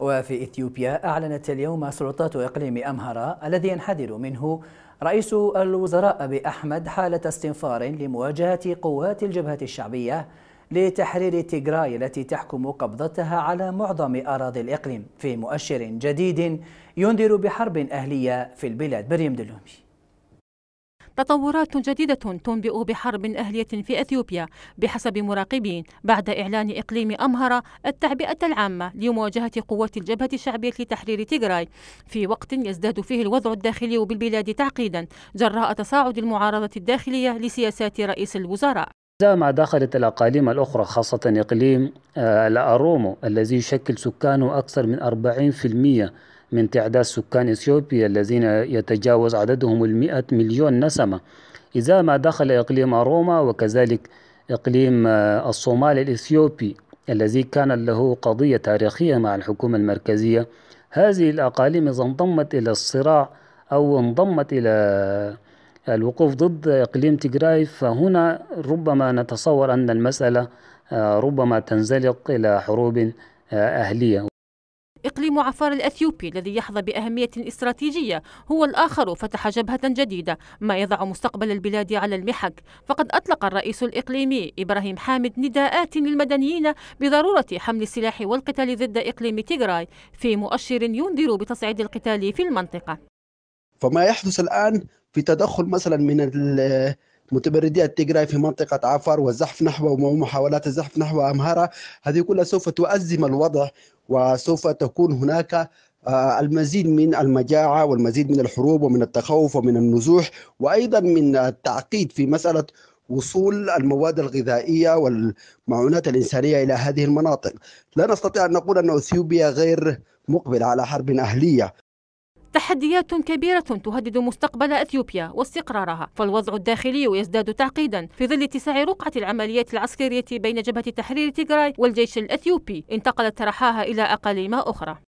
وفي إثيوبيا أعلنت اليوم سلطات إقليم أمهرة الذي ينحدر منه رئيس الوزراء بأحمد حالة استنفار لمواجهة قوات الجبهة الشعبية لتحرير تيغراي التي تحكم قبضتها على معظم أراضي الإقليم في مؤشر جديد ينذر بحرب أهلية في البلاد بريم دلومي تطورات جديدة تنبئ بحرب أهلية في أثيوبيا بحسب مراقبين بعد إعلان إقليم أمهرة التعبئة العامة لمواجهة قوات الجبهة الشعبية لتحرير تيغراي في وقت يزداد فيه الوضع الداخلي بالبلاد تعقيدا جراء تصاعد المعارضة الداخلية لسياسات رئيس الوزراء مع دخلت الأقاليم الأخرى خاصة إقليم آه، الأرومو الذي يشكل سكانه أكثر من 40% من تعداد سكان إثيوبيا الذين يتجاوز عددهم المئة مليون نسمة إذا ما دخل إقليم أروما وكذلك إقليم آه، الصومال الإثيوبي الذي كان له قضية تاريخية مع الحكومة المركزية هذه الأقاليم إذا انضمت إلى الصراع أو انضمت إلى آه، الوقوف ضد إقليم تيغراي فهنا ربما نتصور أن المسألة آه، ربما تنزلق إلى حروب أهلية إقليم عفار الأثيوبي الذي يحظى بأهمية استراتيجية هو الآخر فتح جبهة جديدة ما يضع مستقبل البلاد على المحك فقد أطلق الرئيس الإقليمي إبراهيم حامد نداءات للمدنيين بضرورة حمل السلاح والقتال ضد إقليم تيغراي في مؤشر ينذر بتصعيد القتال في المنطقة فما يحدث الآن في تدخل مثلا من متبردي التيغراي في منطقة عفر والزحف نحو ومحاولات الزحف نحو أمهارة هذه كلها سوف تؤزم الوضع وسوف تكون هناك آه، المزيد من المجاعة والمزيد من الحروب ومن التخوف ومن النزوح وأيضا من التعقيد في مسألة وصول المواد الغذائية والمعونات الإنسانية إلى هذه المناطق لا نستطيع أن نقول أن أثيوبيا غير مقبلة على حرب أهلية تحديات كبيرة تهدد مستقبل أثيوبيا واستقرارها فالوضع الداخلي يزداد تعقيدا في ظل اتساع رقعة العمليات العسكرية بين جبهة تحرير تيغراي والجيش الأثيوبي انتقلت رحاها إلى أقاليم أخرى